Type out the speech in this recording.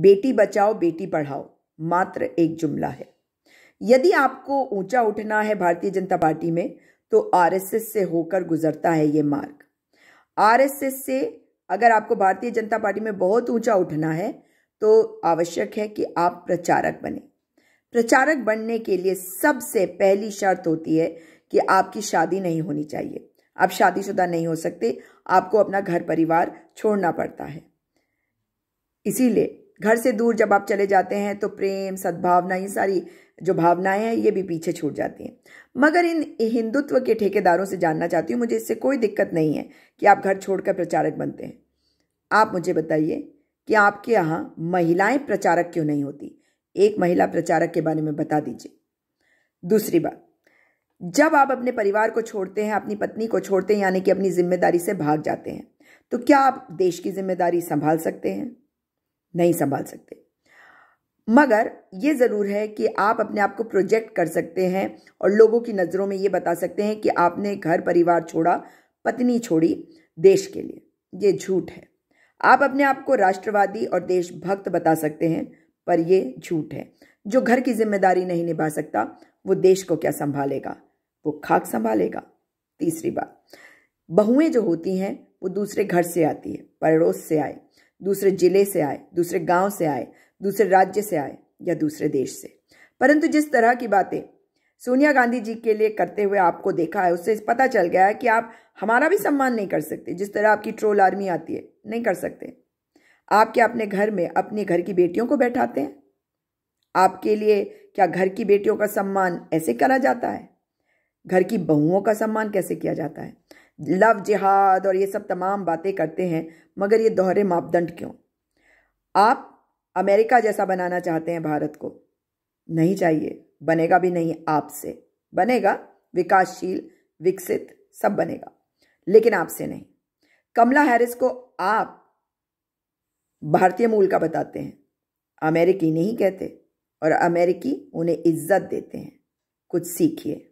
बेटी बचाओ बेटी पढ़ाओ मात्र एक जुमला है यदि आपको ऊंचा उठना है भारतीय जनता पार्टी में तो आरएसएस से होकर गुजरता है ये मार्ग आरएसएस से अगर आपको भारतीय जनता पार्टी में बहुत ऊंचा उठना है तो आवश्यक है कि आप प्रचारक बने प्रचारक बनने के लिए सबसे पहली शर्त होती है कि आपकी शादी नहीं होनी चाहिए आप शादीशुदा नहीं हो सकते आपको अपना घर परिवार छोड़ना पड़ता है इसीलिए घर से दूर जब आप चले जाते हैं तो प्रेम सद्भावना ये सारी जो भावनाएं हैं ये भी पीछे छूट जाती हैं मगर इन हिंदुत्व के ठेकेदारों से जानना चाहती हूँ मुझे इससे कोई दिक्कत नहीं है कि आप घर छोड़कर प्रचारक बनते हैं आप मुझे बताइए कि आपके यहाँ महिलाएं प्रचारक क्यों नहीं होती एक महिला प्रचारक के बारे में बता दीजिए दूसरी बात जब आप अपने परिवार को छोड़ते हैं अपनी पत्नी को छोड़ते हैं यानी कि अपनी जिम्मेदारी से भाग जाते हैं तो क्या आप देश की जिम्मेदारी संभाल सकते हैं नहीं संभाल सकते मगर ये ज़रूर है कि आप अपने आप को प्रोजेक्ट कर सकते हैं और लोगों की नज़रों में ये बता सकते हैं कि आपने घर परिवार छोड़ा पत्नी छोड़ी देश के लिए ये झूठ है आप अपने आप को राष्ट्रवादी और देशभक्त बता सकते हैं पर यह झूठ है जो घर की जिम्मेदारी नहीं निभा सकता वो देश को क्या संभालेगा वो खाक संभालेगा तीसरी बात बहुएं जो होती हैं वो दूसरे घर से आती है पड़ोस से आए दूसरे जिले से आए दूसरे गांव से आए दूसरे राज्य से आए या दूसरे देश से परंतु जिस तरह की बातें सोनिया गांधी जी के लिए करते हुए आपको देखा है उससे पता चल गया है कि आप हमारा भी सम्मान नहीं कर सकते जिस तरह आपकी ट्रोल आर्मी आती है नहीं कर सकते आप क्या अपने घर में अपने घर की बेटियों को बैठाते हैं आपके लिए क्या घर की बेटियों का सम्मान ऐसे करा जाता है घर की बहुओं का सम्मान कैसे किया जाता है लव जिहाद और ये सब तमाम बातें करते हैं मगर ये दोहरे मापदंड क्यों आप अमेरिका जैसा बनाना चाहते हैं भारत को नहीं चाहिए बनेगा भी नहीं आपसे बनेगा विकासशील विकसित सब बनेगा लेकिन आपसे नहीं कमला हैरिस को आप भारतीय मूल का बताते हैं अमेरिकी नहीं कहते और अमेरिकी उन्हें इज्जत देते हैं कुछ सीखिए